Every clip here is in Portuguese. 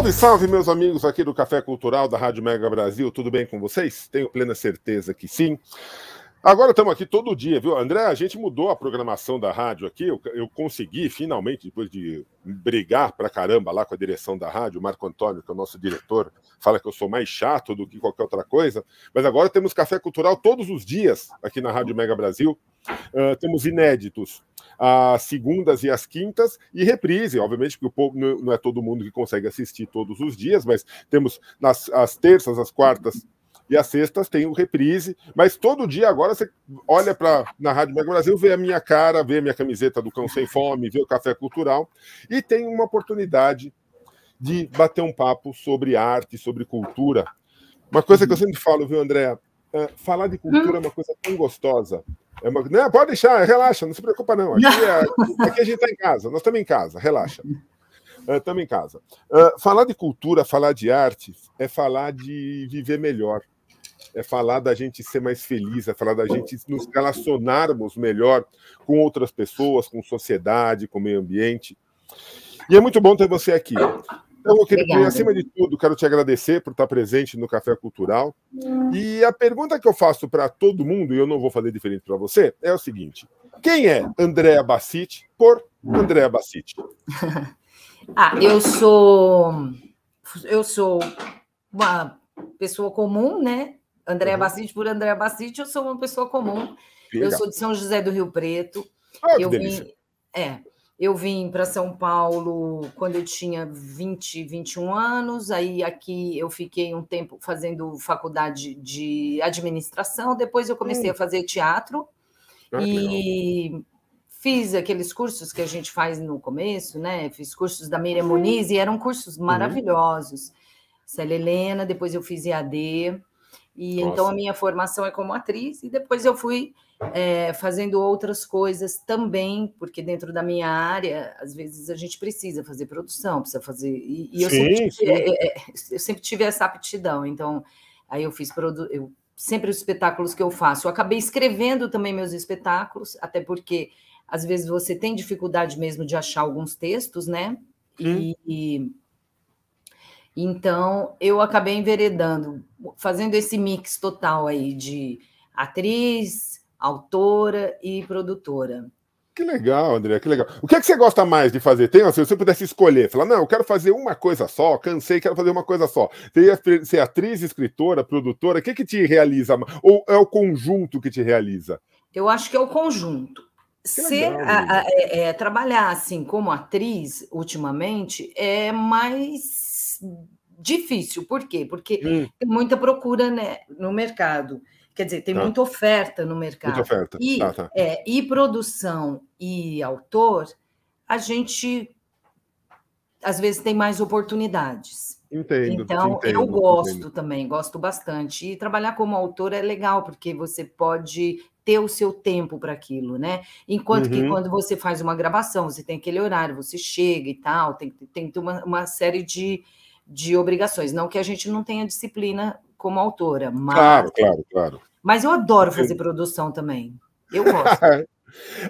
Salve, salve, meus amigos aqui do Café Cultural da Rádio Mega Brasil, tudo bem com vocês? Tenho plena certeza que sim. Agora estamos aqui todo dia, viu? André, a gente mudou a programação da rádio aqui, eu, eu consegui finalmente, depois de brigar pra caramba lá com a direção da rádio, o Marco Antônio, que é o nosso diretor, fala que eu sou mais chato do que qualquer outra coisa, mas agora temos Café Cultural todos os dias aqui na Rádio Mega Brasil, uh, temos inéditos às segundas e às quintas, e reprise, obviamente, porque o povo não é todo mundo que consegue assistir todos os dias, mas temos nas as terças, as quartas e as sextas tem o reprise, mas todo dia agora você olha para na Rádio Mega Brasil, vê a minha cara, vê a minha camiseta do Cão Sem Fome, vê o Café Cultural, e tem uma oportunidade de bater um papo sobre arte, sobre cultura. Uma coisa que eu uhum. sempre falo, viu, André? É, falar de cultura é uma coisa tão gostosa, é uma... Não, pode deixar, relaxa, não se preocupa, não. Aqui, é... Aqui a gente está em casa, nós estamos em casa, relaxa. Estamos é, em casa. Uh, falar de cultura, falar de arte, é falar de viver melhor. É falar da gente ser mais feliz, é falar da gente nos relacionarmos melhor com outras pessoas, com sociedade, com meio ambiente. E é muito bom ter você aqui. Então, eu queria, Obrigada. acima de tudo, quero te agradecer por estar presente no Café Cultural. E a pergunta que eu faço para todo mundo, e eu não vou fazer diferente para você, é o seguinte: quem é Andréa Bacite? por Andréa Bacite. ah, eu sou eu sou uma pessoa comum, né? Andréa uhum. por Andréa Bacite. eu sou uma pessoa comum. Eu sou de São José do Rio Preto. Ah, eu vim, é, eu vim para São Paulo quando eu tinha 20, 21 anos. Aí aqui eu fiquei um tempo fazendo faculdade de administração. Depois eu comecei hum. a fazer teatro. Ah, e fiz aqueles cursos que a gente faz no começo, né? Fiz cursos da Miriam uhum. Muniz e eram cursos uhum. maravilhosos. Uhum. Célia Helena, depois eu fiz EAD. E então Nossa. então a minha formação é como atriz, e depois eu fui é, fazendo outras coisas também, porque dentro da minha área, às vezes a gente precisa fazer produção, precisa fazer. E, e eu, sim, sempre tive, é, é, é, eu, sempre tive, essa aptidão, então aí eu fiz produ eu, sempre os espetáculos que eu faço. Eu acabei escrevendo também meus espetáculos, até porque às vezes você tem dificuldade mesmo de achar alguns textos, né? Sim. E, e então, eu acabei enveredando, fazendo esse mix total aí de atriz, autora e produtora. Que legal, André, que legal. O que é que você gosta mais de fazer? Tem, assim, se você pudesse escolher, falar, não, eu quero fazer uma coisa só, cansei, quero fazer uma coisa só. Você ia ser atriz, escritora, produtora, o que, é que te realiza? Ou é o conjunto que te realiza? Eu acho que é o conjunto. Ser, a, a, é, é, trabalhar assim como atriz ultimamente é mais difícil. Por quê? Porque hum. tem muita procura né, no mercado. Quer dizer, tem tá. muita oferta no mercado. Muita oferta. E, tá, tá. É, e produção e autor, a gente às vezes tem mais oportunidades. Entendo. Então, entendo, eu gosto entendo. também, gosto bastante. E trabalhar como autor é legal, porque você pode ter o seu tempo para aquilo, né? Enquanto uhum. que quando você faz uma gravação, você tem aquele horário, você chega e tal, tem, tem uma, uma série de, de obrigações. Não que a gente não tenha disciplina como autora, mas. Claro, claro, claro. Mas eu adoro fazer produção também. Eu gosto.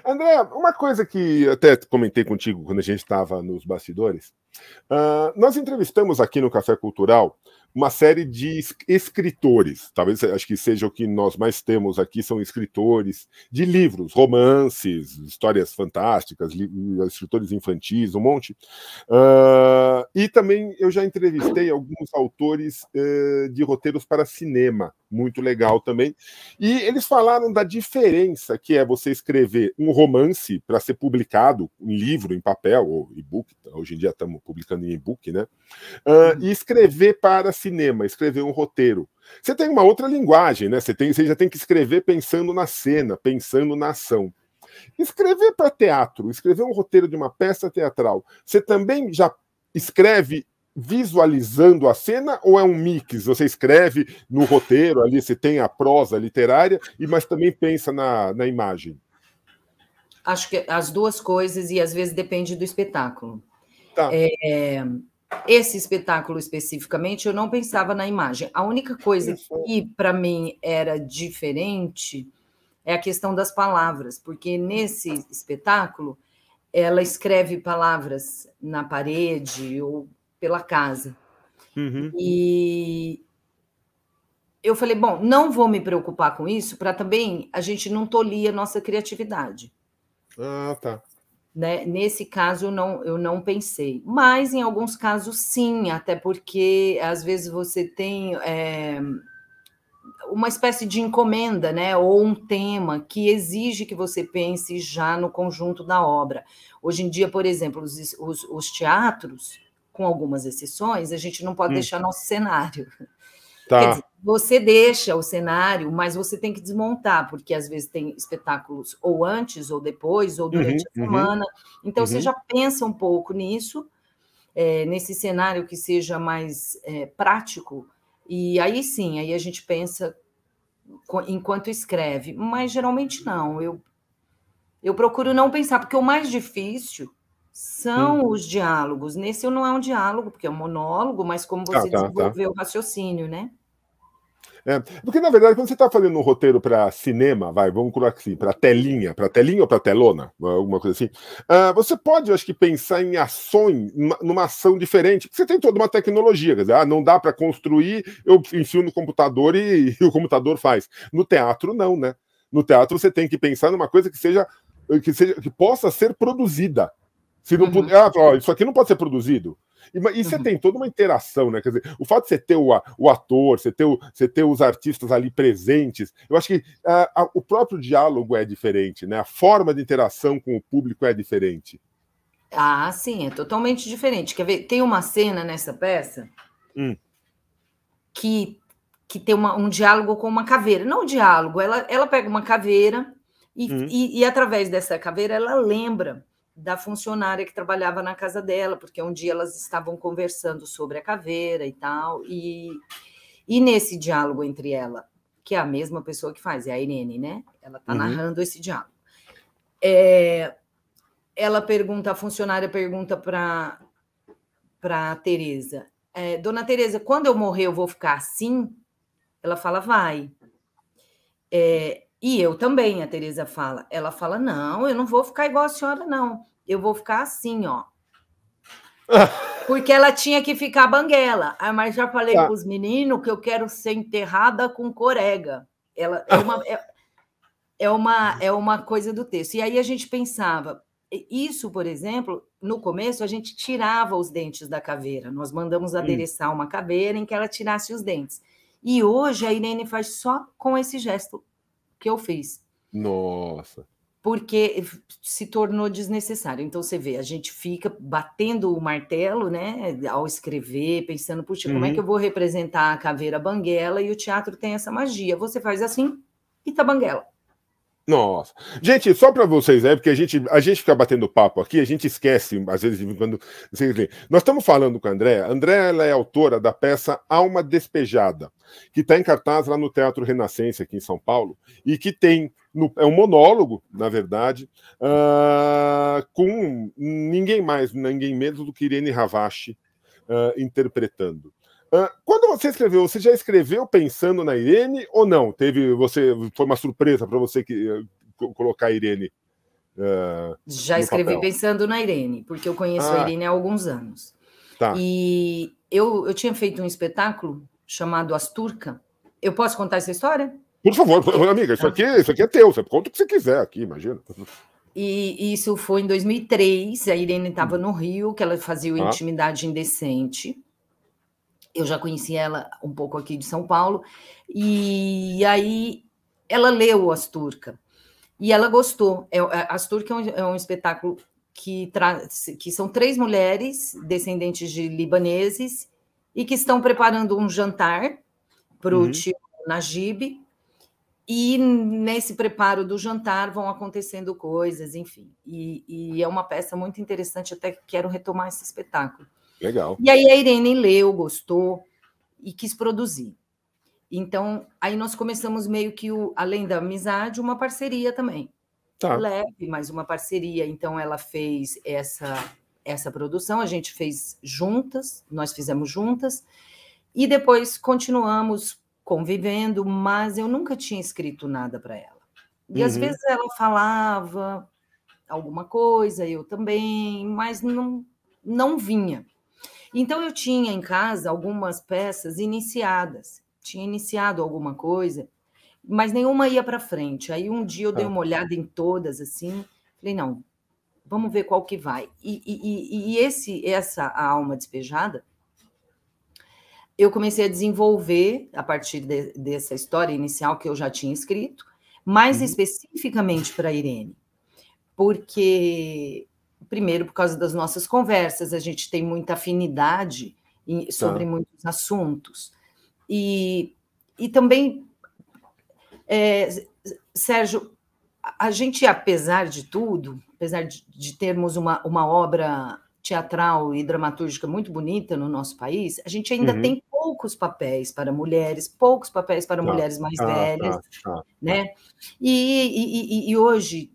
André, uma coisa que até comentei contigo quando a gente estava nos bastidores, uh, nós entrevistamos aqui no Café Cultural uma série de escritores, talvez acho que seja o que nós mais temos aqui, são escritores de livros, romances, histórias fantásticas, escritores infantis, um monte. Uh, e também eu já entrevistei alguns autores uh, de roteiros para cinema, muito legal também. E eles falaram da diferença que é você escrever um romance para ser publicado um livro, em papel ou e-book, hoje em dia estamos publicando em e-book, né? Uh, e escrever para cinema, escrever um roteiro. Você tem uma outra linguagem, né? Você, tem, você já tem que escrever pensando na cena, pensando na ação. Escrever para teatro, escrever um roteiro de uma peça teatral, você também já escreve visualizando a cena ou é um mix? Você escreve no roteiro ali, você tem a prosa literária, e mas também pensa na, na imagem. Acho que as duas coisas, e às vezes depende do espetáculo. Tá. É, esse espetáculo especificamente, eu não pensava na imagem. A única coisa que para mim era diferente é a questão das palavras, porque nesse espetáculo ela escreve palavras na parede ou pela casa. Uhum. E eu falei, bom, não vou me preocupar com isso para também a gente não tolir a nossa criatividade. Ah, tá. Né? Nesse caso, eu não, eu não pensei. Mas, em alguns casos, sim, até porque, às vezes, você tem é, uma espécie de encomenda, né? ou um tema que exige que você pense já no conjunto da obra. Hoje em dia, por exemplo, os, os, os teatros, com algumas exceções, a gente não pode hum. deixar nosso cenário. Tá. Dizer, você deixa o cenário, mas você tem que desmontar, porque às vezes tem espetáculos ou antes, ou depois, ou durante uhum, a uhum. semana. Então, uhum, então, uhum. você já pensa um pouco nisso, é, nesse cenário que seja mais é, prático. E aí sim, aí a gente pensa enquanto escreve, mas geralmente não. Eu, eu procuro não pensar, porque o mais difícil são hum. os diálogos. Nesse não é um diálogo, porque é um monólogo, mas como ah, você ah, tá, desenvolveu tá. o raciocínio, né? É, porque, na verdade, quando você está fazendo um roteiro para cinema, vai, vamos colocar assim, para telinha, para telinha ou para telona, alguma coisa assim, uh, você pode, acho que, pensar em ações, numa, numa ação diferente, porque você tem toda uma tecnologia, quer dizer, ah, não dá para construir, eu enfio no computador e, e o computador faz. No teatro, não, né? No teatro, você tem que pensar numa coisa que seja que, seja, que possa ser produzida. Se não uhum. ah, isso aqui não pode ser produzido. E, e você uhum. tem toda uma interação, né? Quer dizer, o fato de você ter o, o ator, você ter, o, você ter os artistas ali presentes, eu acho que a, o próprio diálogo é diferente, né? A forma de interação com o público é diferente. Ah, sim, é totalmente diferente. Quer ver? Tem uma cena nessa peça hum. que, que tem uma, um diálogo com uma caveira. Não diálogo, ela, ela pega uma caveira e, hum. e, e através dessa caveira ela lembra da funcionária que trabalhava na casa dela, porque um dia elas estavam conversando sobre a caveira e tal, e, e nesse diálogo entre ela, que é a mesma pessoa que faz, é a Irene, né? Ela está uhum. narrando esse diálogo. É, ela pergunta, a funcionária pergunta para para Teresa, é, Dona Teresa, quando eu morrer eu vou ficar assim? Ela fala, vai. É, e eu também, a Teresa fala. Ela fala, não, eu não vou ficar igual a senhora, não eu vou ficar assim, ó. Porque ela tinha que ficar banguela. Ah, mas já falei tá. para os meninos que eu quero ser enterrada com corega. Ela é uma, é, é, uma, é uma coisa do texto. E aí a gente pensava, isso, por exemplo, no começo a gente tirava os dentes da caveira. Nós mandamos adereçar hum. uma caveira em que ela tirasse os dentes. E hoje a Irene faz só com esse gesto que eu fiz. Nossa porque se tornou desnecessário. Então você vê, a gente fica batendo o martelo, né, ao escrever, pensando, puxa, uhum. como é que uhum. eu vou representar a caveira banguela? E o teatro tem essa magia. Você faz assim e tá banguela. Nossa. Gente, só para vocês, é porque a gente, a gente fica batendo papo aqui, a gente esquece, às vezes, quando. Nós estamos falando com a Andréa. Andréa ela é autora da peça Alma Despejada, que está em cartaz lá no Teatro Renascença, aqui em São Paulo, e que tem. é um monólogo, na verdade, uh, com ninguém mais, ninguém menos do que Irene Ravache uh, interpretando quando você escreveu, você já escreveu pensando na Irene ou não? Teve você foi uma surpresa para você que eh, colocar a Irene? Uh, já escrevi papel. pensando na Irene, porque eu conheço ah. a Irene há alguns anos. Tá. E eu, eu tinha feito um espetáculo chamado As Turca. Eu posso contar essa história? Por favor, amiga, isso tá. aqui, isso aqui é teu, você conta o que você quiser aqui, imagina. E isso foi em 2003, a Irene estava hum. no Rio, que ela fazia o ah. Intimidade Indecente. Eu já conheci ela um pouco aqui de São Paulo, e aí ela leu As Turca e ela gostou. É, é As Turca é um, é um espetáculo que, que são três mulheres descendentes de libaneses e que estão preparando um jantar para o uhum. tio Najib. E nesse preparo do jantar vão acontecendo coisas, enfim. E, e é uma peça muito interessante, até quero retomar esse espetáculo. Legal. E aí a Irene leu, gostou e quis produzir. Então, aí nós começamos meio que, o, além da amizade, uma parceria também. Tá. Leve, mas uma parceria. Então, ela fez essa, essa produção, a gente fez juntas, nós fizemos juntas, e depois continuamos convivendo, mas eu nunca tinha escrito nada para ela. E uhum. às vezes ela falava alguma coisa, eu também, mas não, não vinha. Então eu tinha em casa algumas peças iniciadas, tinha iniciado alguma coisa, mas nenhuma ia para frente. Aí um dia eu dei tá. uma olhada em todas assim, falei não, vamos ver qual que vai. E, e, e esse essa a alma despejada eu comecei a desenvolver a partir de, dessa história inicial que eu já tinha escrito, mais uhum. especificamente para Irene, porque primeiro por causa das nossas conversas, a gente tem muita afinidade em, tá. sobre muitos assuntos. E, e também, é, Sérgio, a gente, apesar de tudo, apesar de, de termos uma, uma obra teatral e dramatúrgica muito bonita no nosso país, a gente ainda uhum. tem poucos papéis para mulheres, poucos papéis para tá, mulheres mais tá, tá, velhas, tá, né? E, e, e, hoje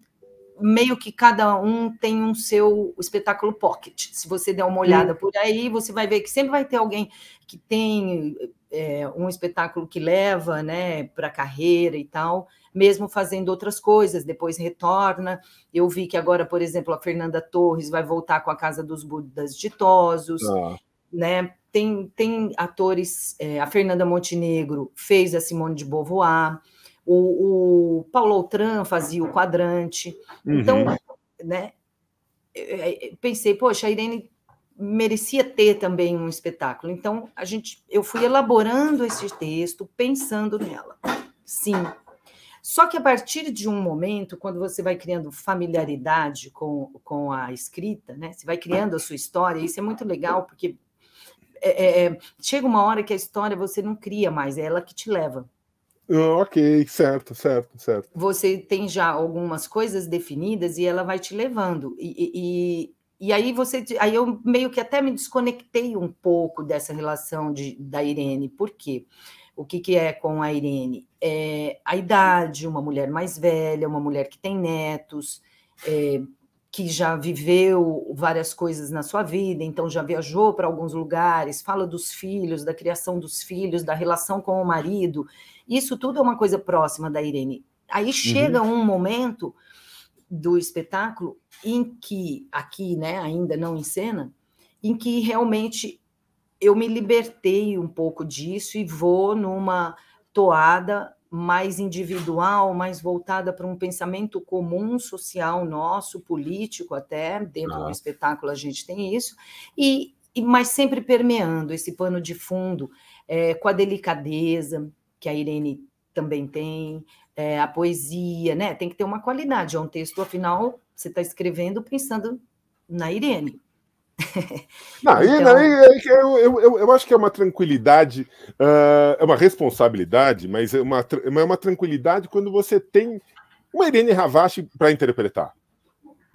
meio que cada um tem um seu espetáculo pocket. Se você der uma olhada hum. por aí, você vai ver que sempre vai ter alguém que tem é, um espetáculo que leva né, para a carreira e tal, mesmo fazendo outras coisas, depois retorna. Eu vi que agora, por exemplo, a Fernanda Torres vai voltar com a Casa dos Budas Ditosos. Ah. Né? Tem, tem atores, é, a Fernanda Montenegro fez a Simone de Beauvoir o, o Paulo Outran fazia o quadrante. Então, uhum. Então, né? É, é, pensei, poxa, a Irene merecia ter também um espetáculo. Então, a gente, eu fui elaborando esse texto, pensando nela. Sim. Só que a partir de um momento, quando você vai criando familiaridade com, com a escrita, né? Você vai criando a sua história, isso é muito legal, porque é, é, é, chega uma hora que a história você não cria mais, é ela que te leva. Ah, ok, certo, certo, certo. Você tem já algumas coisas definidas e ela vai te levando. E, e, e aí você, aí eu meio que até me desconectei um pouco dessa relação de, da Irene. Por quê? O que, que é com a Irene? É a idade, uma mulher mais velha, uma mulher que tem netos, é, que já viveu várias coisas na sua vida, então já viajou para alguns lugares, fala dos filhos, da criação dos filhos, da relação com o marido. Isso tudo é uma coisa próxima da Irene. Aí uhum. chega uhum. um momento do espetáculo em que, aqui, né, ainda não em cena, em que realmente eu me libertei um pouco disso e vou numa toada mais individual, mais voltada para um pensamento comum, social nosso, político até, dentro do espetáculo a gente tem isso, e, e mas sempre permeando esse pano de fundo é, com a delicadeza, que a Irene também tem, é, a poesia, né? Tem que ter uma qualidade. É um texto, afinal, você está escrevendo pensando na Irene. Não, então... Né, e, eu, eu, eu, acho que é uma tranquilidade, uh, é uma responsabilidade, mas é uma, é uma tranquilidade quando você tem uma Irene Ravache para interpretar.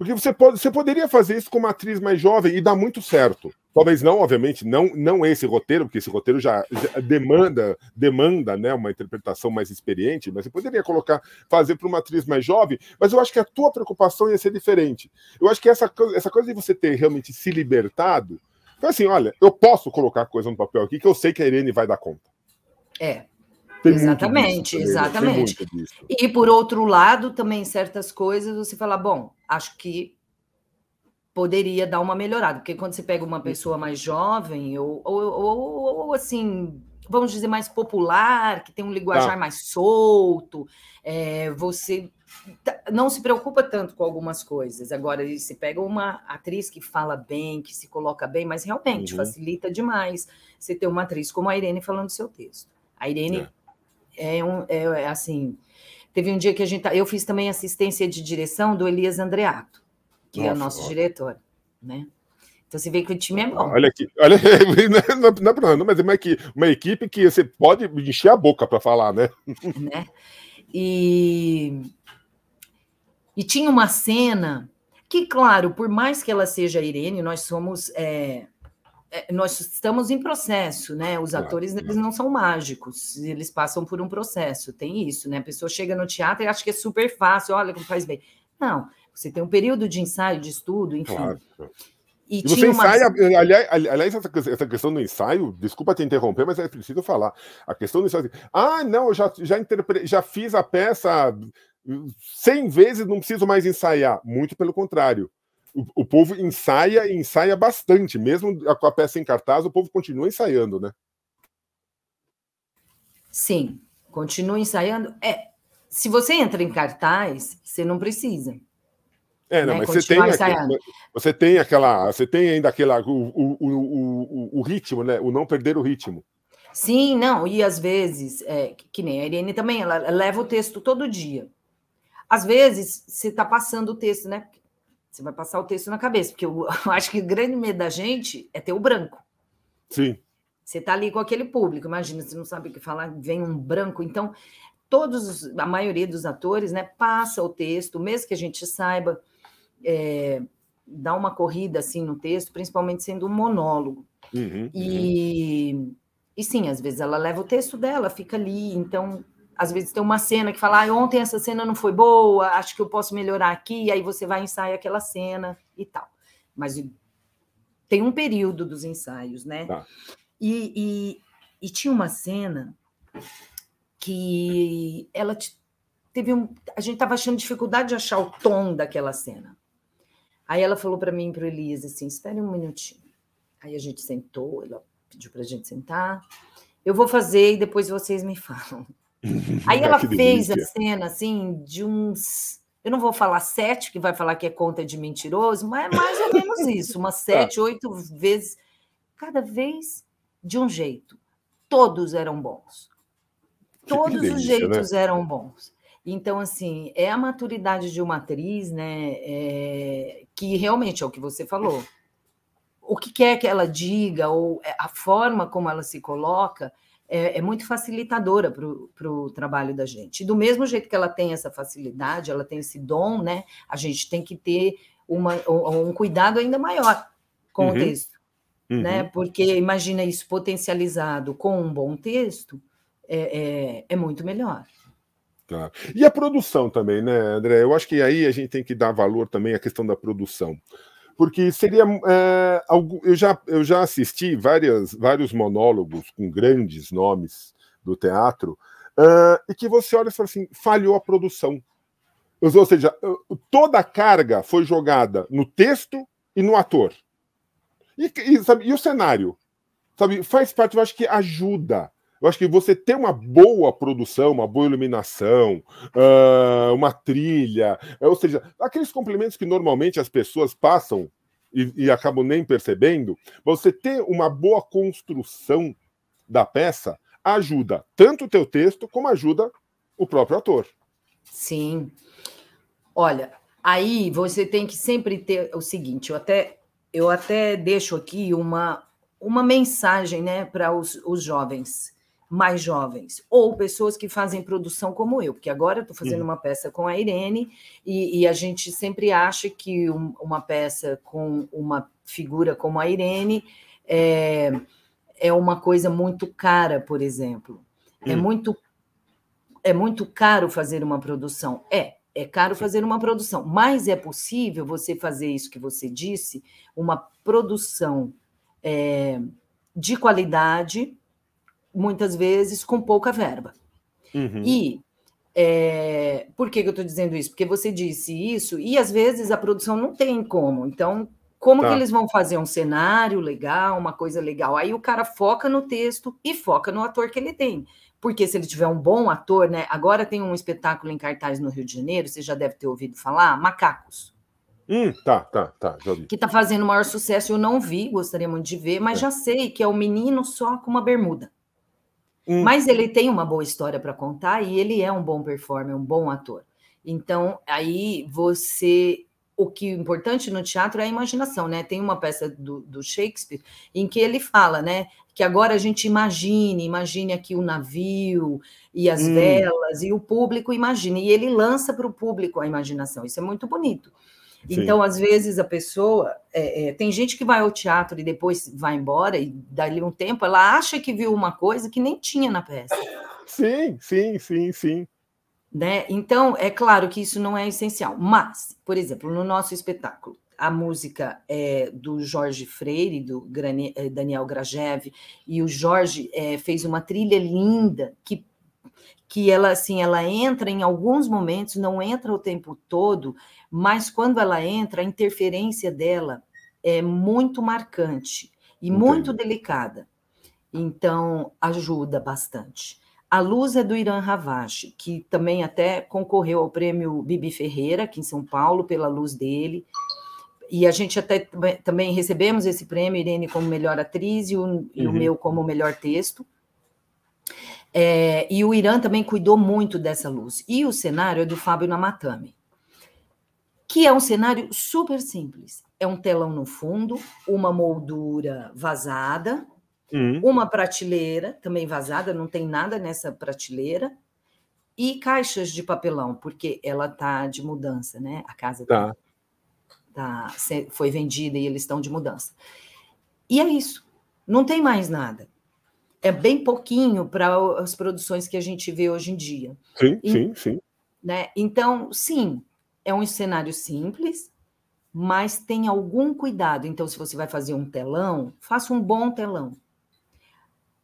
Porque você, pode, você poderia fazer isso com uma atriz mais jovem e dá muito certo. Talvez não, obviamente, não, não esse roteiro, porque esse roteiro já, já demanda demanda né, uma interpretação mais experiente, mas você poderia colocar, fazer para uma atriz mais jovem, mas eu acho que a tua preocupação ia ser diferente. Eu acho que essa, essa coisa de você ter realmente se libertado, então assim, olha, eu posso colocar coisa no papel aqui que eu sei que a Irene vai dar conta. É. Né? Tem exatamente, disso, exatamente. E por outro lado, também certas coisas você fala, bom, acho que poderia dar uma melhorada, porque quando você pega uma pessoa mais jovem ou, ou, ou, ou assim, vamos dizer, mais popular, que tem um linguajar tá. mais solto, é, você tá, não se preocupa tanto com algumas coisas. Agora, se pega uma atriz que fala bem, que se coloca bem, mas realmente uhum. facilita demais você ter uma atriz como a Irene falando seu texto. A Irene é é, um, é, é assim. Teve um dia que a gente. Tá, eu fiz também assistência de direção do Elias Andreato, que Nossa, é o nosso ó. diretor, né? Então você vê que o time é bom. Olha aqui, olha, não é, não é mas é uma, equipe, uma equipe que você pode encher a boca para falar, né? né? E, e tinha uma cena que, claro, por mais que ela seja Irene, nós somos é, é, nós estamos em processo, né? Os claro, atores eles não são mágicos, eles passam por um processo, tem isso, né? A pessoa chega no teatro e acha que é super fácil, olha como faz bem. Não, você tem um período de ensaio, de estudo, enfim. Claro. E, e você uma... Eh, aliás, aliás essa, essa, questão do ensaio, desculpa te interromper, mas é preciso falar. A questão do ensaio. Ah, não, eu já, já, interpre... já fiz a peça 100 hum, vezes, não preciso mais ensaiar. Muito pelo contrário o, povo ensaia e ensaia bastante, mesmo com a peça em cartaz, o povo continua ensaiando, né? Sim, continua ensaiando. É, se você entra em cartaz, você não precisa. É, não, né? mas você tem, você tem aquela. Você tem ainda aquela. O, o, o, o, ritmo, né? O não perder o ritmo. Sim, não, e às vezes, é, que nem a Irene também, ela leva o texto todo dia. Às vezes, você está passando o texto, né? Você vai passar o texto na cabeça, porque eu, acho que o grande medo da gente é ter o branco. Sim. Você está ali com aquele público, imagina, você não sabe o que falar, vem um branco. Então, todos, a maioria dos atores, né, passa o texto, mesmo que a gente saiba, é, dá uma corrida assim no texto, principalmente sendo um monólogo. Uhum, e, uhum. e sim, às vezes ela leva o texto dela, fica ali. Então, às vezes tem uma cena que fala, ah, ontem essa cena não foi boa, acho que eu posso melhorar aqui, e aí você vai ensaiar aquela cena e tal. Mas tem um período dos ensaios, né? Tá. E, e, e, tinha uma cena que ela teve um. A gente estava achando dificuldade de achar o tom daquela cena. Aí ela falou para mim para o Elise assim: espere um minutinho. Aí a gente sentou, ela pediu para a gente sentar. Eu vou fazer e depois vocês me falam. Aí ela fez a cena assim de uns. Eu não vou falar sete, que vai falar que é conta de mentiroso, mas é mais ou menos isso, umas tá. sete, oito vezes, cada vez de um jeito. Todos eram bons. Todos delícia, os né? jeitos né? eram bons. Então, assim, é a maturidade de uma atriz, né? É... que realmente é o que você falou. O que quer que ela diga, ou é, a forma como ela se coloca, é, é muito facilitadora para o trabalho da gente. E do mesmo jeito que ela tem essa facilidade, ela tem esse dom, né? A gente tem que ter uma, um cuidado ainda maior com uhum. o texto. Né? Uhum. Né? Porque imagina isso potencializado com um bom texto, é, é, é muito melhor. Tá. E a produção também, né, André? Eu acho que aí a gente tem que dar valor também à questão da produção porque seria é, eu, já, eu já assisti várias, vários monólogos com grandes nomes do teatro uh, e que você olha e fala assim falhou a produção ou seja toda a carga foi jogada no texto e no ator e, e, sabe, e o cenário sabe faz parte eu acho que ajuda eu acho que você ter uma boa produção, uma boa iluminação, uh, uma trilha, eh, ou seja, aqueles complementos que normalmente as pessoas passam e, e acabam nem percebendo, você ter uma boa construção da peça ajuda tanto o teu texto como ajuda o próprio ator. Sim. Olha, aí você tem que sempre ter o seguinte, eu até eu até deixo aqui uma uma mensagem, né, para os, os jovens mais jovens, ou pessoas que fazem produção como eu, porque agora estou fazendo uma peça com a Irene e, e a gente sempre acha que um, uma peça com uma figura como a Irene é, é uma coisa muito cara, por exemplo. É hum. muito é muito caro fazer uma produção. É, é caro fazer uma produção, mas é possível você fazer isso que você disse, uma produção é, de qualidade muitas vezes com pouca verba. Uhum. E é, por que, que eu estou dizendo isso? Porque você disse isso, e às vezes a produção não tem como. Então, como tá. que eles vão fazer um cenário legal, uma coisa legal? Aí o cara foca no texto e foca no ator que ele tem. Porque se ele tiver um bom ator, né? Agora tem um espetáculo em cartaz no Rio de Janeiro, você já deve ter ouvido falar, Macacos. Hum, tá, tá, tá, já vi. Que tá fazendo o maior sucesso, eu não vi, gostaria muito de ver, mas é. já sei que é o menino só com uma bermuda. Hum. Mas ele tem uma boa história para contar e ele é um bom performer, um bom ator. Então, aí você. O que é importante no teatro é a imaginação, né? Tem uma peça do, do Shakespeare em que ele fala, né? Que agora a gente imagine, imagine aqui o navio e as hum. velas, e o público imagine E ele lança para o público a imaginação. Isso é muito bonito. Então, às vezes, a pessoa. É, é, tem gente que vai ao teatro e depois vai embora, e dali um tempo ela acha que viu uma coisa que nem tinha na peça. Sim, sim, sim, sim. Né? Então, é claro que isso não é essencial, mas, por exemplo, no nosso espetáculo, a música é do Jorge Freire, do é, Daniel Grajev, e o Jorge é, fez uma trilha linda que que ela assim, ela entra em alguns momentos, não entra o tempo todo, mas quando ela entra, a interferência dela é muito marcante e Entendi. muito delicada. Então, ajuda bastante. A luz é do Irã Ravache, que também até concorreu ao prêmio Bibi Ferreira, aqui em São Paulo, pela luz dele. E a gente até também recebemos esse prêmio, Irene como melhor atriz e o, uhum. e o uhum. meu como melhor texto. É, e o Irã também cuidou muito dessa luz. E o cenário é do Fábio Namatame, que é um cenário super simples. É um telão no fundo, uma moldura vazada, uhum. uma prateleira também vazada, não tem nada nessa prateleira, e caixas de papelão, porque ela tá de mudança, né? A casa tá. tá foi vendida e eles estão de mudança. E é isso. Não tem mais nada é bem pouquinho para as produções que a gente vê hoje em dia. Sim, e, sim, sim. Né? Então, sim, é um cenário simples, mas tem algum cuidado. Então, se você vai fazer um telão, faça um bom telão.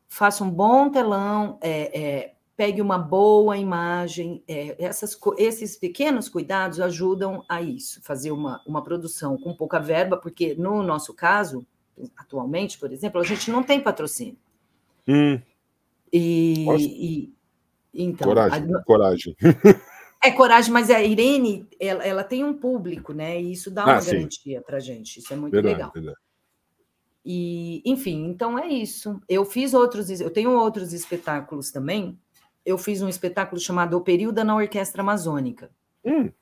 Faça um bom telão, é, é, pegue uma boa imagem. É, essas, esses pequenos cuidados ajudam a isso, fazer uma, uma produção com pouca verba, porque no nosso caso, atualmente, por exemplo, a gente não tem patrocínio. Hum. E, e, então. Coragem. A... coragem. É coragem, mas a Irene, ela, ela, tem um público, né? E isso dá ah, uma garantia para gente. Isso é muito verdade, legal. Verdade. E, enfim, então é isso. Eu fiz outros, eu tenho outros espetáculos também. Eu fiz um espetáculo chamado O Período na Orquestra Amazônica. Hum.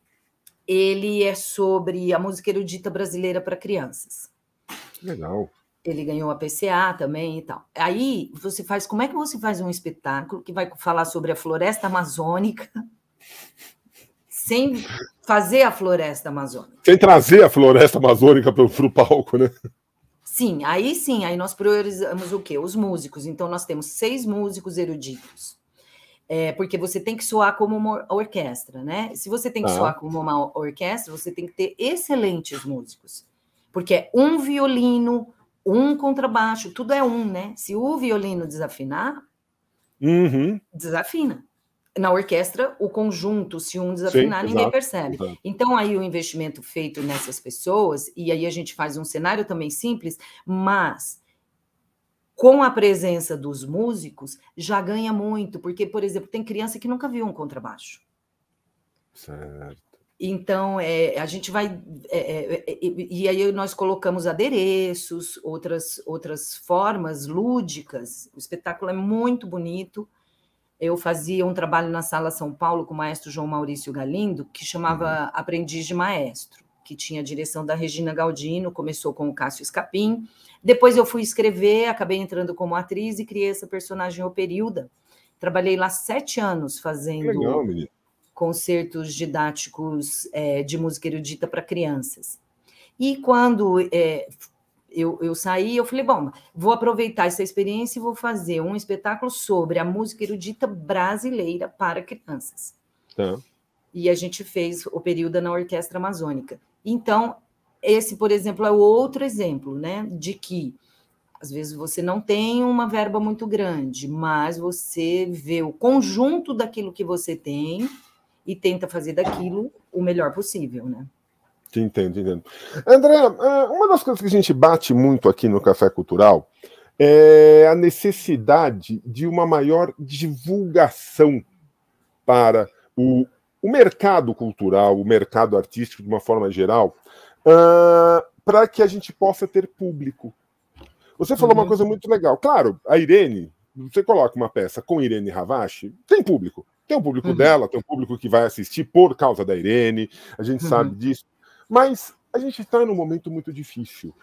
Ele é sobre a música erudita brasileira para crianças. Legal ele ganhou a PCA também e tal. Aí você faz, como é que você faz um espetáculo que vai falar sobre a floresta amazônica sem fazer a floresta amazônica? Sem trazer a floresta amazônica para o palco, né? Sim, aí sim, aí nós priorizamos o quê? Os músicos. Então nós temos seis músicos eruditos. É, porque você tem que soar como uma orquestra, né? Se você tem que ah. soar como uma orquestra, você tem que ter excelentes músicos. Porque é um violino, um contrabaixo, tudo é um, né? Se o violino desafinar, uhum. desafina. Na orquestra, o conjunto, se um desafinar, Sim, ninguém exato, percebe. Exato. Então, aí o investimento feito nessas pessoas, e aí a gente faz um cenário também simples, mas com a presença dos músicos, já ganha muito, porque, por exemplo, tem criança que nunca viu um contrabaixo. Certo. Então, é, a gente vai. É, é, é, é e aí nós colocamos adereços, outras, outras formas lúdicas. O espetáculo é muito bonito. Eu fazia um trabalho na Sala São Paulo com o maestro João Maurício Galindo, que chamava uhum. Aprendiz de Maestro, que tinha a direção da Regina Galdino, começou com o Cássio Escapim. Depois eu fui escrever, acabei entrando como atriz e criei essa personagem o Operilda. Trabalhei lá sete anos fazendo. Legal, menino concertos didáticos é, de música erudita para crianças. E quando é, eu, eu, saí, eu falei, bom, vou aproveitar essa experiência e vou fazer um espetáculo sobre a música erudita brasileira para crianças. Tá. E a gente fez o período na Orquestra Amazônica. Então, esse, por exemplo, é outro exemplo, né, de que às vezes você não tem uma verba muito grande, mas você vê o conjunto daquilo que você tem e tenta fazer daquilo o melhor possível, né? Entendo, entendo. André, ah, uma das coisas que a gente bate muito aqui no Café Cultural é a necessidade de uma maior divulgação para o, o mercado cultural, o mercado artístico de uma forma geral, uh, para que a gente possa ter público. Você falou uhum. uma coisa muito legal. Claro, a Irene, você coloca uma peça com Irene Ravache, tem público. Tem um público uhum. dela, tem um público que vai assistir por causa da Irene, a gente uhum. sabe disso. Mas a gente está num momento muito difícil.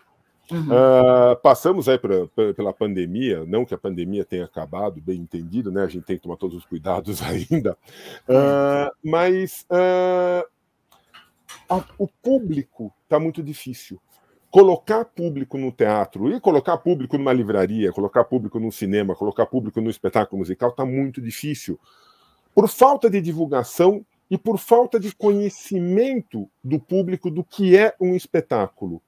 Uhum. Uh, passamos aí pra, pra, pela pandemia, não que a pandemia tenha acabado, bem entendido, né? A gente tem que tomar todos os cuidados ainda, uh, mas uh, a, o público está muito difícil. Colocar público no teatro e colocar público numa livraria, colocar público no cinema, colocar público no espetáculo musical está muito difícil por falta de divulgação e por falta de conhecimento do público do que é um espetáculo.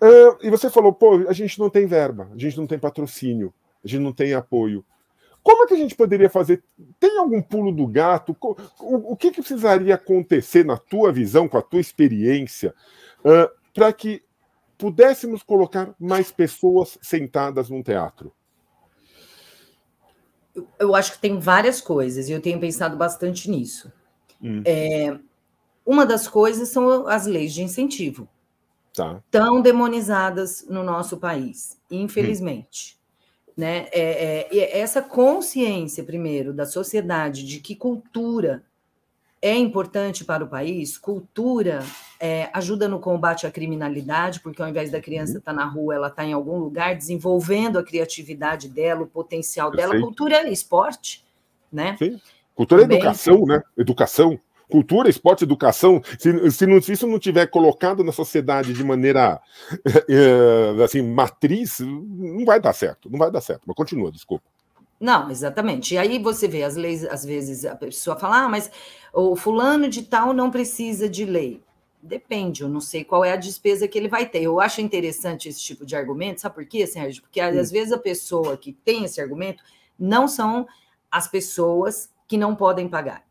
Ah, e você falou, pô, a gente não tem verba, a gente não tem patrocínio, a gente não tem apoio. Como é que a gente poderia fazer? Tem algum pulo do gato? O, que, que precisaria acontecer na tua visão, com a tua experiência, uh, ah, para que pudéssemos colocar mais pessoas sentadas num teatro? eu, acho que tem várias coisas, e eu tenho pensado bastante nisso. Hum. É, uma das coisas são as leis de incentivo. Tá. Tão demonizadas no nosso país, infelizmente. Hum. Né? É, é, é essa consciência, primeiro, da sociedade de que cultura é importante para o país. Cultura é, ajuda no combate à criminalidade, porque ao invés da criança estar uhum. tá na rua, ela está em algum lugar desenvolvendo a criatividade dela, o potencial Perfeito. dela. Cultura é esporte, né? Sim. Cultura é Também. é educação, né? Educação. Cultura, esporte, educação. Se, se, não, se isso não tiver colocado na sociedade de maneira é, assim matriz, não vai dar certo. Não vai dar certo. Mas continua, desculpa. Não, exatamente. E aí você vê, as leis, às vezes a pessoa fala, ah, mas o fulano de tal não precisa de lei. Depende, eu não sei qual é a despesa que ele vai ter. Eu acho interessante esse tipo de argumento, sabe por quê, Sérgio? Porque às hum. vezes a pessoa que tem esse argumento não são as pessoas que não podem pagar.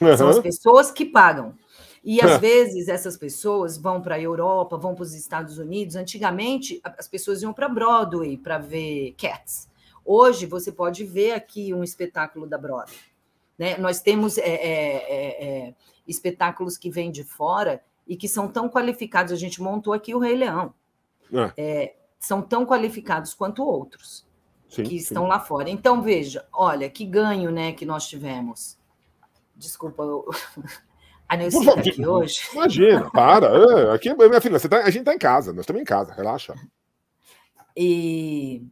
Uhum. São as pessoas que pagam. E às vezes essas pessoas vão para a Europa, vão para os Estados Unidos. Antigamente as pessoas iam para Broadway para ver Cats. Hoje você pode ver aqui um espetáculo da Broadway. Né? Nós temos é, é, é, é, espetáculos que vêm de fora e que são tão qualificados. A gente montou aqui o Rei Leão. Ah. É, são tão qualificados quanto outros sim, que estão sim. lá fora. Então, veja, olha, que ganho né, que nós tivemos. Desculpa, eu... a Neucita está aqui hoje. Imagina, para. É, aqui, minha filha, tá, a gente está em casa, nós estamos em casa, relaxa. E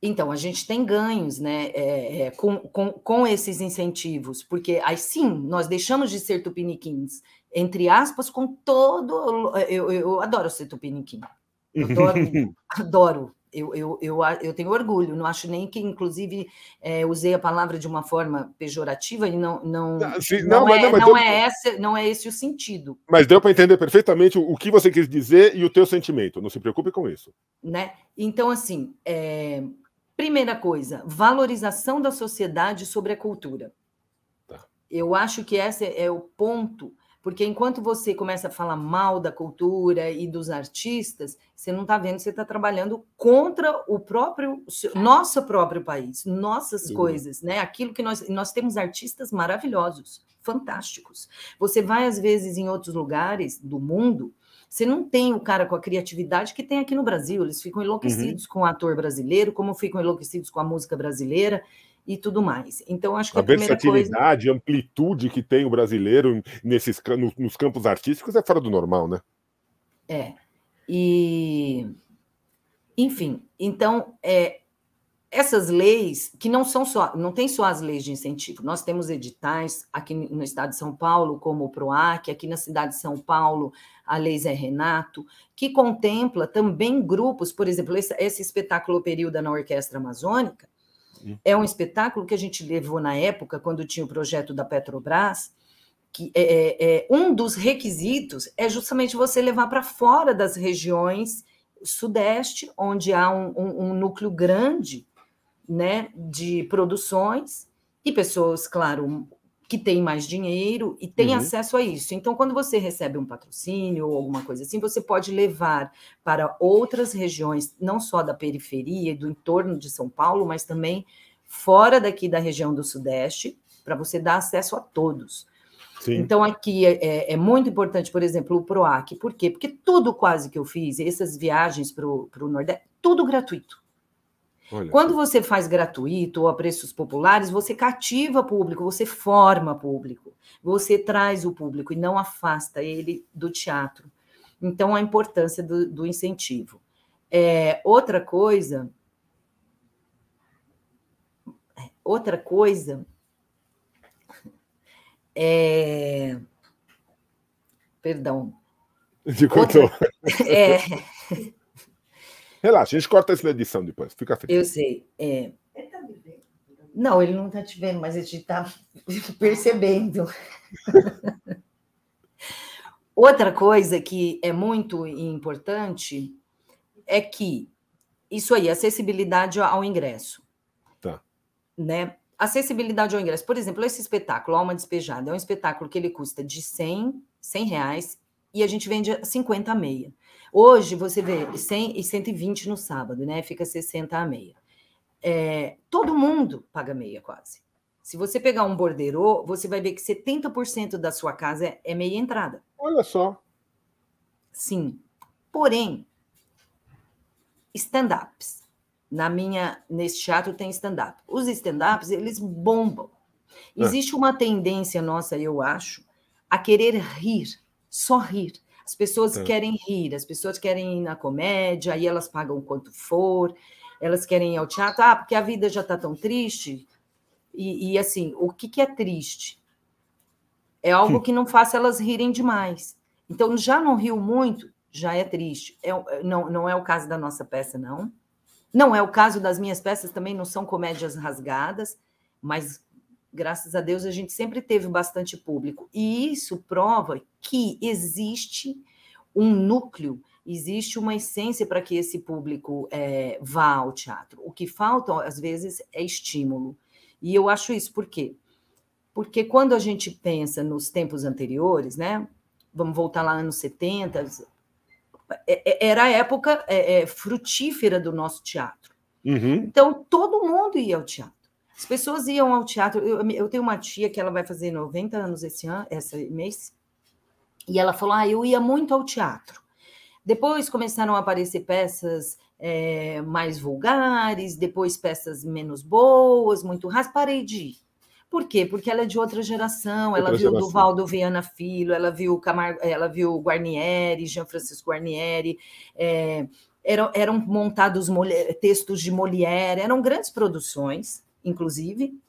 então, a gente tem ganhos né, é, é, com, com, com esses incentivos, porque aí sim, nós deixamos de ser tupiniquins, entre aspas, com todo. Eh, eu, eu adoro ser tupiniquim. Adoro, adoro. Eu, eu, eu, eu tenho orgulho, não acho nem que, inclusive, é, usei a palavra de uma forma pejorativa e não não, ah, não, não, é, não, mas não, deu, é esse, não é esse o sentido. Mas deu para entender perfeitamente o, o, que você quis dizer e o teu sentimento, não se preocupe com isso. Né? Então, assim, é, Primeira coisa, valorização da sociedade sobre a cultura. Tá. Eu acho que esse é o ponto, porque enquanto você começa a falar mal da cultura e dos artistas, você não está vendo, você está trabalhando contra o próprio, nosso próprio país, nossas Sim. Uhum. coisas, né? Aquilo que nós, nós temos artistas maravilhosos, fantásticos. Você vai às vezes em outros lugares do mundo você não tem o cara com a criatividade que tem aqui no Brasil. Eles ficam enlouquecidos uhum. com o ator brasileiro, como ficam enlouquecidos com a música brasileira e tudo mais. Então, acho que a, a versatilidade, coisa... amplitude que tem o brasileiro nesses, nos campos artísticos é fora do normal, né? É. E. Enfim, então, é, essas leis, que não são só, não tem só as leis de incentivo, nós temos editais aqui no estado de São Paulo, como o PROAC, aqui na cidade de São Paulo, a Lei Zé Renato, que contempla também grupos, por exemplo, esse, esse espetáculo Período na Orquestra Amazônica, é um espetáculo que a gente levou na época, quando tinha o projeto da Petrobras, que é, é, é um dos requisitos é justamente você levar para fora das regiões sudeste, onde há um, um, um núcleo grande né, de produções e pessoas, claro, que têm mais dinheiro e têm uhum. acesso a isso. Então, quando você recebe um patrocínio ou alguma coisa assim, você pode levar para outras regiões, não só da periferia e do entorno de São Paulo, mas também fora daqui da região do Sudeste, para você dar acesso a todos. Sim. Então, aqui é, é, é muito importante, por exemplo, o PROAC. Por quê? Porque tudo quase que eu fiz, essas viagens para o Nordeste, tudo gratuito. Olha. Quando você faz gratuito ou a preços populares, você cativa público, você forma público, você traz o público e não afasta ele do teatro. Então, a importância do, do incentivo. É, outra coisa. É, outra coisa. É, perdão. Outra, é, Relaxa, a gente corta isso na edição depois. Fica feliz. Eu sei. É... Ele me vendo? Não, ele não está te vendo, mas a gente está percebendo. Outra coisa que é muito importante é que isso aí, acessibilidade ao ingresso. Tá. Né? Acessibilidade ao ingresso. Por exemplo, esse espetáculo, Alma Despejada, é um espetáculo que ele custa de 100, 100 reais e a gente vende 50 meia. Hoje você vê 100 e 120 no sábado, né? Fica 60 a meia. É, todo mundo paga meia quase. Se você pegar um borderô, você vai ver que 70% da sua casa é, é, meia entrada. Olha só. Sim. Porém, stand-ups. Na minha, nesse teatro tem stand-up. Os stand-ups, eles bombam. É. Existe uma tendência nossa, eu acho, a querer rir, só rir. As pessoas é. querem rir, as pessoas querem ir na comédia, aí elas pagam quanto for, elas querem ir ao teatro, ah, porque a vida já está tão triste. E, e, assim, o que, que é triste? É algo hum. que não faça elas rirem demais. Então, já não riu muito, já é triste. É, é, não, não é o caso da nossa peça, não. Não é o caso das minhas peças também, não são comédias rasgadas, mas graças a Deus a gente sempre teve bastante público. E isso prova que existe um núcleo, existe uma essência para que esse público é, vá ao teatro. O que falta, às vezes, é estímulo. E eu acho isso, por quê? Porque quando a gente pensa nos tempos anteriores, né? Vamos voltar lá anos 70, é, é, era a época é, frutífera do nosso teatro. Uhum. Então, todo mundo ia ao teatro. As pessoas iam ao teatro. Eu, eu, tenho uma tia que ela vai fazer 90 anos esse ano, esse mês, e ela falou: Ah, eu ia muito ao teatro. Depois começaram a aparecer peças é, mais vulgares, depois peças menos boas, muito rasas. Parei de ir. Por quê? Porque ela é de outra geração, outra ela viu geração. Duvaldo Viana Filho, ela viu Camargo, eh, ela viu Guarnieri, Jean Francisco Guarnieri, é, eram, eram montados textos de Molière, eram grandes produções, inclusive,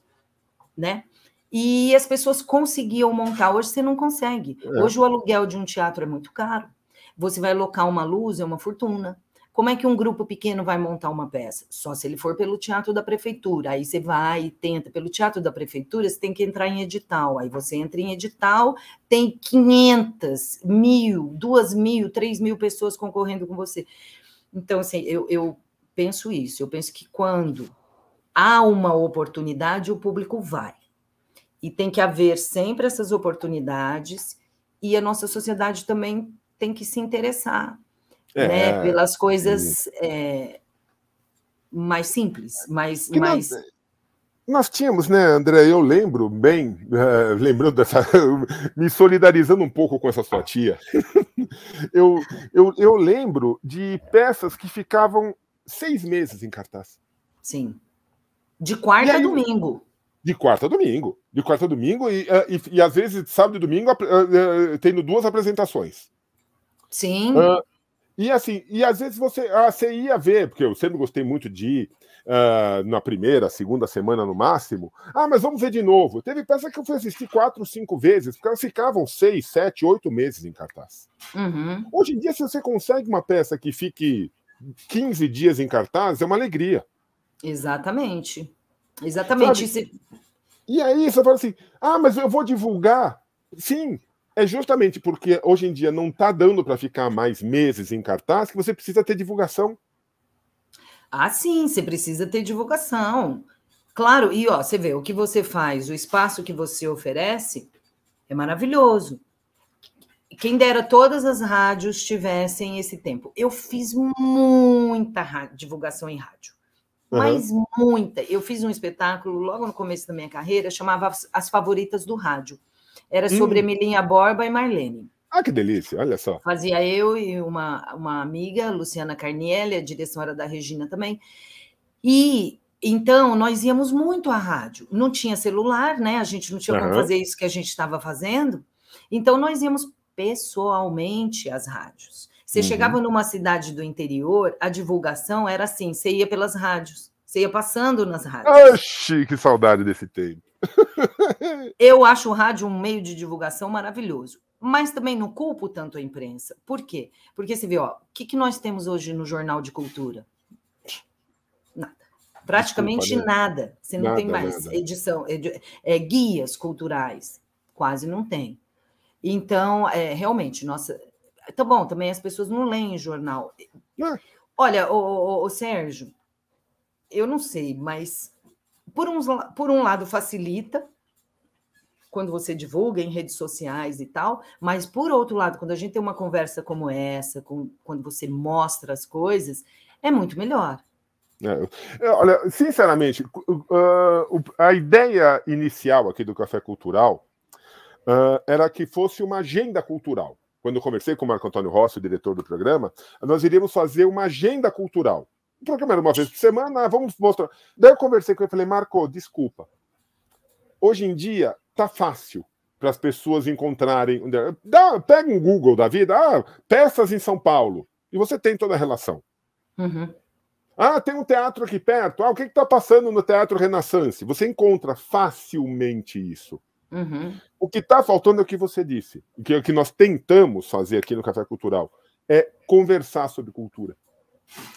né? e as pessoas conseguiam montar. Hoje você não consegue. É. Hoje o aluguel de um teatro é muito caro. Você vai locar uma luz, é uma fortuna. Como é que um grupo pequeno vai montar uma peça? Só se ele for pelo teatro da prefeitura. Aí você vai e tenta. Pelo teatro da prefeitura, você tem que entrar em edital. Aí você entra em edital, tem 500, mil, duas mil, três mil pessoas concorrendo com você. Então, assim, eu, eu penso isso. Eu penso que quando há uma oportunidade, o público vai. E tem que haver sempre essas oportunidades, e a nossa sociedade também tem que se interessar é, né, pelas coisas é, mais simples, mais. Que mais... Nós, nós tínhamos, né, André? Eu lembro bem, uh, lembrando dessa. me solidarizando um pouco com essa sua tia. eu, eu, eu lembro de peças que ficavam seis meses em cartaz. Sim. De quarta aí, a domingo. De quarta a domingo. De quarta a domingo, e, eh, e, e às vezes sábado e domingo eh, eh, tendo duas apresentações. Sim. Uh, e assim, e às vezes você, ah, você ia ver, porque eu sempre gostei muito de ir uh, na primeira, segunda semana no máximo. Ah, mas vamos ver de novo. Teve peça que eu fui assistir quatro, cinco vezes, porque elas ficavam seis, sete, oito meses em cartaz. Uhum. Hoje em dia, se você consegue uma peça que fique 15 dias em cartaz, é uma alegria. Exatamente. Exatamente. E aí você fala assim: ah, mas eu vou divulgar. Sim, é justamente porque hoje em dia não está dando para ficar mais meses em cartaz que você precisa ter divulgação. Ah, sim, você precisa ter divulgação. Claro, e ó, você vê o que você faz, o espaço que você oferece é maravilhoso. Quem dera todas as rádios tivessem esse tempo. Eu fiz muita divulgação em rádio mas uhum. muita. Eu fiz um espetáculo logo no começo da minha carreira, chamava As Favoritas do Rádio. Era sobre hum. Emilinha Borba e Marlene. Ah, que delícia, olha só. Fazia eu e uma, uma amiga, Luciana Carnielli, a direção era da Regina também. E então nós íamos muito à rádio. Não tinha celular, né? A gente não tinha uhum. como fazer isso que a gente estava fazendo. Então nós íamos pessoalmente às rádios. Você uhum. chegava numa cidade do interior, a divulgação era assim: você ia pelas rádios, você ia passando nas rádios. Oxi, que saudade desse tempo. Eu acho o rádio um meio de divulgação maravilhoso. Mas também não culpo tanto a imprensa. Por quê? Porque você vê, ó, o que, que nós temos hoje no Jornal de Cultura? Nada. Praticamente Desculpa, né? nada. Você não nada, tem mais nada. edição, é, guias culturais. Quase não tem. Então, é, realmente, nossa, Tá bom, também as pessoas não leem jornal. É. Olha, o, Sérgio, eu não sei, mas por um, por um lado facilita quando você divulga em redes sociais e tal, mas por outro lado, quando a gente tem uma conversa como essa, com, quando você mostra as coisas, é muito melhor. É, é olha, sinceramente, uh, uh, a ideia inicial aqui do Café Cultural uh, era que fosse uma agenda cultural quando eu conversei com o Marco Antônio Rossi, o diretor do programa, nós iríamos fazer uma agenda cultural. O programa era uma vez por semana, ah, vamos mostrar. Daí eu conversei com ele e falei, Marco, desculpa. Hoje em dia tá fácil para as pessoas encontrarem. Dá, pega um Google da vida, ah, peças em São Paulo. E você tem toda a relação. Uhum. Ah, tem um teatro aqui perto. Ah, o que está passando no Teatro Renaissance? Você encontra facilmente isso. Uhum. O que está faltando é o que você disse, o que, que nós tentamos fazer aqui no Café Cultural é conversar sobre cultura,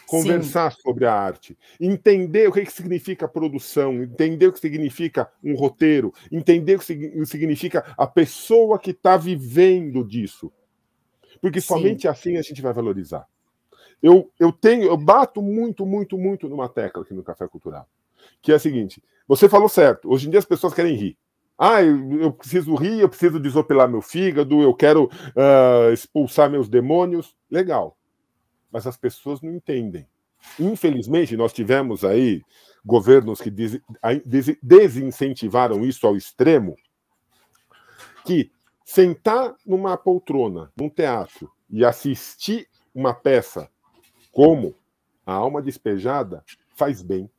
conversar Sim. sobre a arte, entender o que, que significa produção, entender o que significa um roteiro, entender o que significa a pessoa que está vivendo disso, porque somente assim a gente vai valorizar. Eu, eu tenho, eu bato muito, muito, muito numa tecla aqui no Café Cultural, que é a seguinte: você falou certo. Hoje em dia as pessoas querem rir. Ah, eu, eu preciso rir, eu preciso desopilar meu fígado, eu quero uh, expulsar meus demônios. Legal. Mas as pessoas não entendem. Infelizmente, nós tivemos aí governos que des, des, desincentivaram isso ao extremo, que sentar numa poltrona, num teatro, e assistir uma peça como A Alma Despejada faz bem.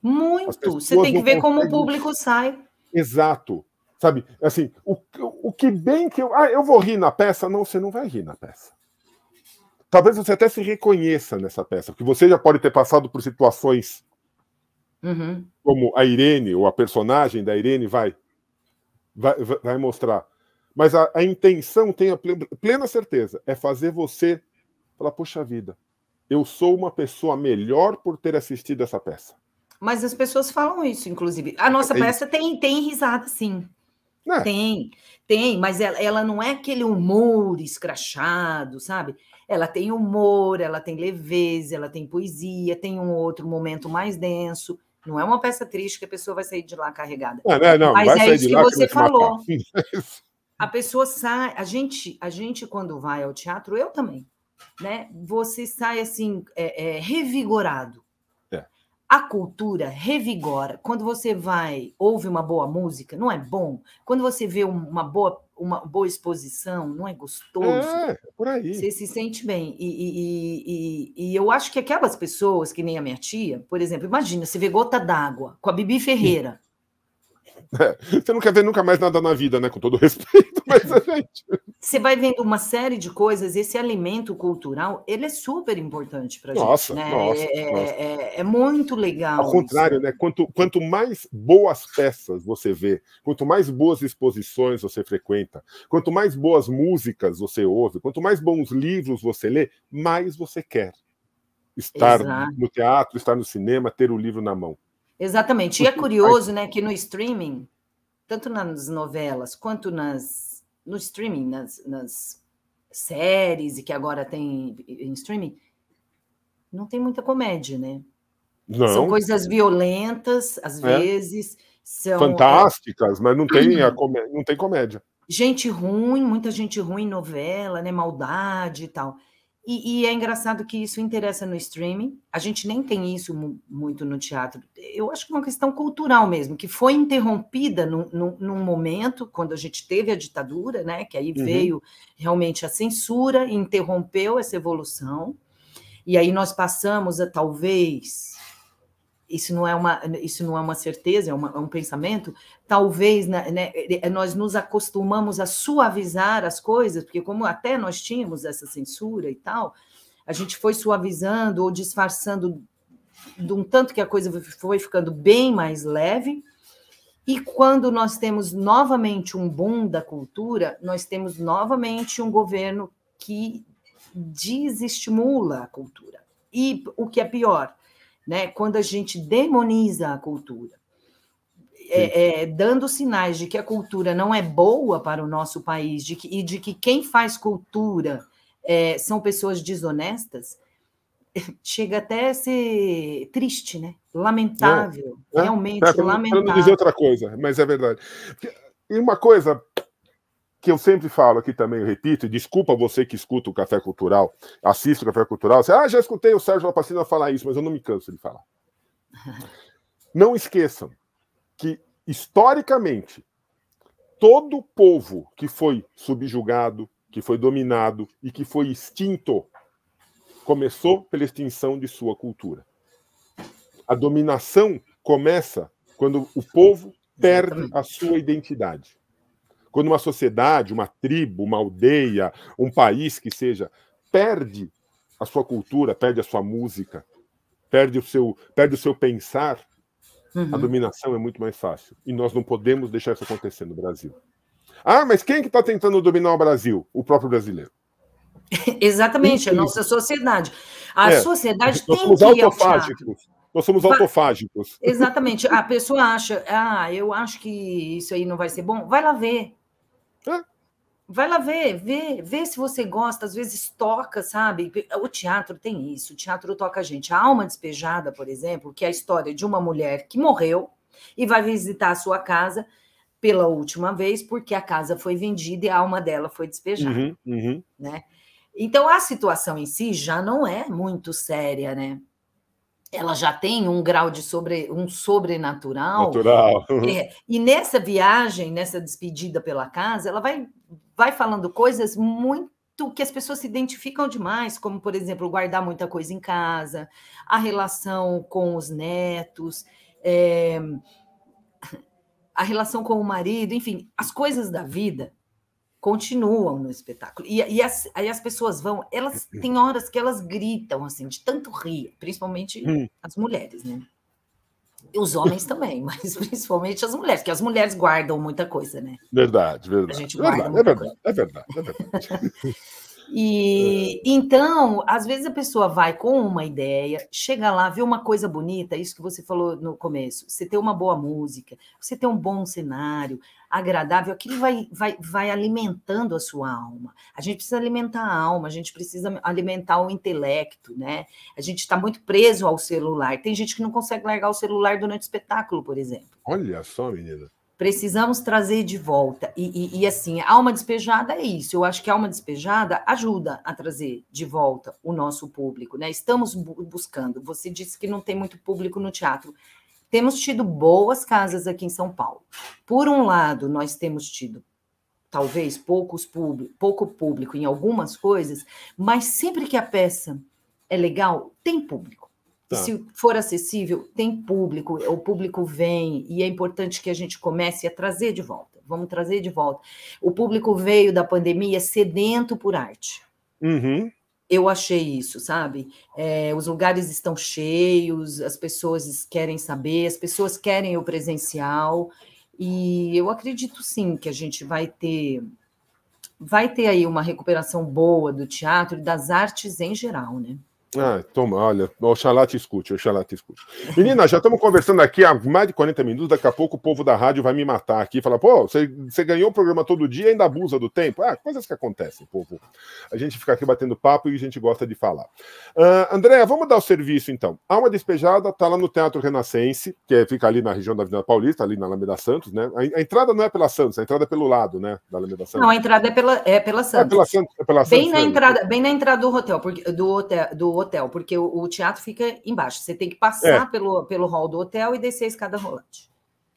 Muito. Você tem que ver como o público sai. Exato. Sabe, assim, o, o que bem que eu. Ah, eu vou rir na peça? Não, você não vai rir na peça. Talvez você até se reconheça nessa peça, porque você já pode ter passado por situações uhum. como a Irene, ou a personagem da Irene vai, vai, vai mostrar. Mas a, a intenção, tenha plena certeza, é fazer você falar: poxa vida, eu sou uma pessoa melhor por ter assistido essa peça. Mas as pessoas falam isso, inclusive. A nossa peça tem, tem risada, sim. É. Tem, tem, mas ela, ela não é aquele humor escrachado, sabe? Ela tem humor, ela tem leveza, ela tem poesia, tem um outro momento mais denso. Não é uma peça triste que a pessoa vai sair de lá carregada. Não, é, não, né? não. Mas vai é isso que você que falou. É a pessoa sai, a gente, a gente quando vai ao teatro, eu também, né? Você sai assim é, é, revigorado, a cultura revigora. Quando você vai, ouve uma boa música, não é bom? Quando você vê uma boa, uma boa exposição, não é gostoso? É, por aí. Você se sente bem. E, e, e, e, eu acho que aquelas pessoas, que nem a minha tia, por exemplo, imagina, você vê Gota d'Água com a Bibi Ferreira. É, você não quer ver nunca mais nada na vida, né? Com todo respeito, mas a é. gente. Você vai vendo uma série de coisas, esse alimento cultural, ele é super importante para gente. Nossa, né? nossa, é, é, nossa. É, é, muito legal. Ao contrário, isso. né? Quanto, quanto mais boas peças você vê, quanto mais boas exposições você frequenta, quanto mais boas músicas você ouve, quanto mais bons livros você lê, mais você quer estar Exato. no teatro, estar no cinema, ter o livro na mão. Exatamente. E é curioso, né, que no streaming, tanto nas novelas quanto nas no streaming, nas, nas séries e que agora tem em streaming, não tem muita comédia, né? Não. São coisas violentas, às é. vezes. São, é, Fantásticas, é... mas não tem, a não tem comédia. Gente ruim, muita gente ruim, novela, né? Maldade e tal. E, e, é engraçado que isso interessa no streaming. A gente nem tem isso muito no teatro. Eu acho que é uma questão cultural mesmo, que foi interrompida num, num momento, quando a gente teve a ditadura, né? Que aí uhum. veio realmente a censura, interrompeu essa evolução. E aí nós passamos a talvez isso não é uma, isso não é uma certeza, é, uma, é um pensamento, talvez né, né é, nós nos acostumamos a suavizar as coisas, porque como até nós tínhamos essa censura e tal, a gente foi suavizando ou disfarçando de um tanto que a coisa foi ficando bem mais leve. E quando nós temos novamente um boom da cultura, nós temos novamente um governo que desestimula a cultura. E o que é pior, né? Quando a gente demoniza a cultura, é, é, dando sinais de que a cultura não é boa para o nosso país de que, e de que quem faz cultura é, são pessoas desonestas, chega até a ser triste, né? Lamentável, é, é. realmente é, lamentável. Para não dizer outra coisa, mas é verdade. E uma coisa, que eu sempre falo aqui também, repito, e desculpa você que escuta o Café Cultural, assiste o Café Cultural, você, ah, já escutei o Sérgio Lapacina falar isso, mas eu não me canso de falar. Não esqueçam que, historicamente, todo povo que foi subjugado, que foi dominado e que foi extinto começou pela extinção de sua cultura. A dominação começa quando o povo perde a sua identidade. Quando uma sociedade, uma tribo, uma aldeia, um país que seja, perde a sua cultura, perde a sua música, perde o seu, perde o seu pensar, uhum. a dominação é muito mais fácil. E nós não podemos deixar isso acontecer no Brasil. Ah, mas quem é que está tentando dominar o Brasil? O próprio brasileiro. Exatamente, a nossa sociedade. A é, sociedade nós tem somos que autofágicos. Nós somos autofágicos. Exatamente. A pessoa acha, ah, eu acho que isso aí não vai ser bom. Vai lá ver. Vai lá ver, vê, vê se você gosta, às vezes toca, sabe? O teatro tem isso, o teatro toca a gente. A Alma Despejada, por exemplo, que é a história de uma mulher que morreu e vai visitar a sua casa pela última vez, porque a casa foi vendida e a alma dela foi despejada. Uhum, uhum. Né? Então a situação em si já não é muito séria, né? Ela já tem um grau de sobre, um sobrenatural. Natural. É, e nessa viagem, nessa despedida pela casa, ela vai vai falando coisas muito que as pessoas se identificam demais, como, por exemplo, guardar muita coisa em casa, a relação com os netos, é, a relação com o marido, enfim, as coisas da vida continuam no espetáculo. E, e as, aí as pessoas vão, elas têm horas que elas gritam, assim, de tanto rir, principalmente hum. as mulheres, né? Os homens também, mas principalmente as mulheres, porque as mulheres guardam muita coisa, né? Verdade, verdade. A gente guarda. É verdade, é, verdade, é verdade, é verdade. E é. então, às vezes a pessoa vai com uma ideia, chega lá, vê uma coisa bonita, isso que você falou no começo. Você tem uma boa música, você tem um bom cenário, agradável, aquilo vai, vai, vai alimentando a sua alma. A gente precisa alimentar a alma, a gente precisa alimentar o intelecto, né? A gente está muito preso ao celular. Tem gente que não consegue largar o celular durante o espetáculo, por exemplo. Olha só, menina precisamos trazer de volta. E, e, e, assim, a alma despejada é isso. Eu acho que a alma despejada ajuda a trazer de volta o nosso público, né? Estamos buscando. Você disse que não tem muito público no teatro. Temos tido boas casas aqui em São Paulo. Por um lado, nós temos tido talvez poucos público, pouco público em algumas coisas, mas sempre que a peça é legal, tem público. Tá. se for acessível, tem público, o público vem, e é importante que a gente comece a trazer de volta. Vamos trazer de volta. O público veio da pandemia sedento por arte. Uhum. Eu achei isso, sabe? É, os lugares estão cheios, as pessoas querem saber, as pessoas querem o presencial, e eu acredito sim que a gente vai ter. Vai ter aí uma recuperação boa do teatro e das artes em geral, né? Ah, toma, olha, oxalá te escute, oxalá te escute. Menina, já estamos conversando aqui há mais de 40 minutos, daqui a pouco o povo da rádio vai me matar aqui, falar: pô, você, ganhou o programa todo dia e ainda abusa do tempo. Ah, coisas que acontecem, povo. A gente fica aqui batendo papo e a gente gosta de falar. Uh, ah, Andréa, vamos dar o serviço então. Alma Despejada está lá no Teatro Renascense, que é, fica ali na região da Avenida Paulista, ali na Alameda Santos, né? A, a, entrada não é pela Santos, a entrada é pelo lado, né, da Alameda Santos. Não, a entrada é pela, é pela Santos. É pela Santos, é pela Santos. Bem, na, entrada, bem na entrada do hotel, porque, do hotel, do hotel, porque o, o, teatro fica embaixo. Você tem que é. passar é. pelo, pelo hall do hotel e descer a escada rolante.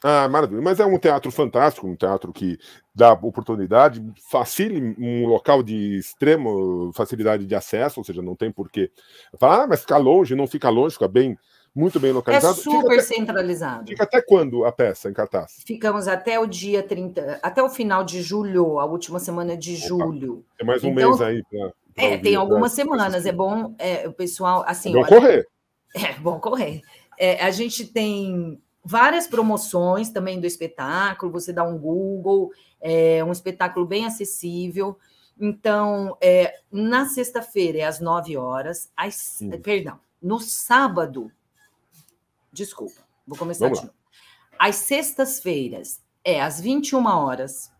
Ah, maravilha. Mas é um teatro fantástico, um teatro que dá oportunidade, facilita um local de extrema facilidade de acesso, ou seja, não tem porquê. Falar, ah, mas fica longe, não fica longe, fica bem, muito bem localizado. É super fica centralizado. Até, fica até quando a peça em cartaz? Ficamos até o dia 30, até o final de julho, a última semana de Opa, julho. É mais um então, mês aí para. É, tem algumas né? semanas. É bom é, o pessoal. Assim, é bom correr. É bom correr. É, a gente tem várias promoções também do espetáculo. Você dá um Google, é um espetáculo bem acessível. Então, é, na sexta-feira é às nove horas. Às, perdão, no sábado. Desculpa, vou começar Vamos de lá. novo. Às sextas-feiras é às 21 horas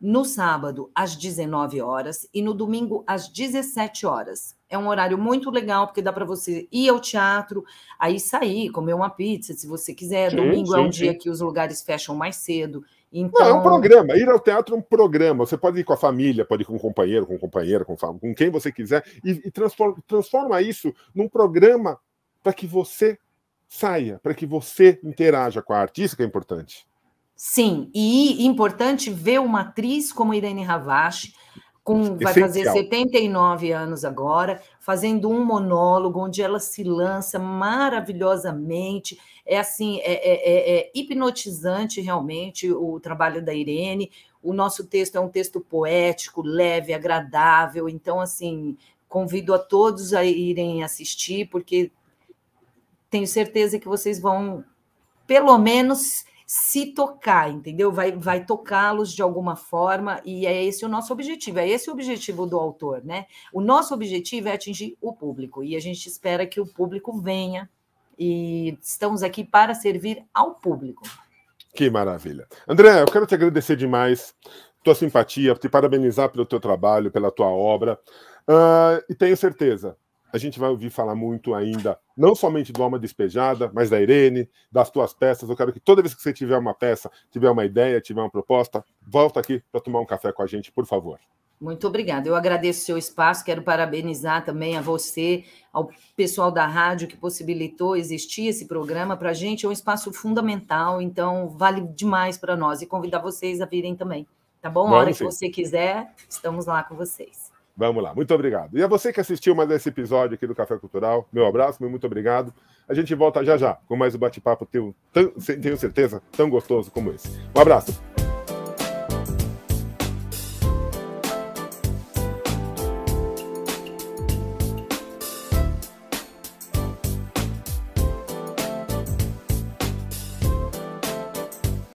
no sábado às 19 horas e no domingo às 17 horas. É um horário muito legal porque dá para você ir ao teatro, aí sair, comer uma pizza, se você quiser. Sim, domingo é sim, é um sim. dia que os lugares fecham mais cedo. Então... Não, é um então programa. Ir ao teatro é um programa. Você pode ir com a família, pode ir com um companheiro, com um companheira, com, com quem você quiser e, e transforma, transforma isso num programa para que você saia, para que você interaja com a arte. Isso que é importante. Sim, e importante ver uma atriz como Irene Ravache, com, vai fazer 79 anos agora, fazendo um monólogo onde ela se lança maravilhosamente. É assim, é, é, é, é, hipnotizante realmente o trabalho da Irene. O nosso texto é um texto poético, leve, agradável. Então, assim, convido a todos a irem assistir, porque tenho certeza que vocês vão, pelo menos, se tocar, entendeu? Vai, vai tocá-los de alguma forma, e é esse o nosso objetivo, é esse o objetivo do autor, né? O nosso objetivo é atingir o público, e a gente espera que o público venha, e estamos aqui para servir ao público. Que maravilha. André, eu quero te agradecer demais tua simpatia, te parabenizar pelo teu trabalho, pela tua obra, uh, e tenho certeza a gente vai ouvir falar muito ainda, não somente do Alma Despejada, mas da Irene, das tuas peças. Eu quero que toda vez que você tiver uma peça, tiver uma ideia, tiver uma proposta, volta aqui para tomar um café com a gente, por favor. Muito obrigada. Eu agradeço o seu espaço, quero parabenizar também a você, ao pessoal da rádio que possibilitou existir esse programa. Para a gente é um espaço fundamental, então vale demais para nós. E convidar vocês a virem também, tá bom? Vamos, a hora sim. que você quiser, estamos lá com vocês. Vamos lá, muito obrigado. E a você que assistiu mais esse episódio aqui do Café Cultural, meu abraço, meu muito obrigado. A gente volta já já com mais um bate-papo, tenho certeza, tão gostoso como esse. Um abraço.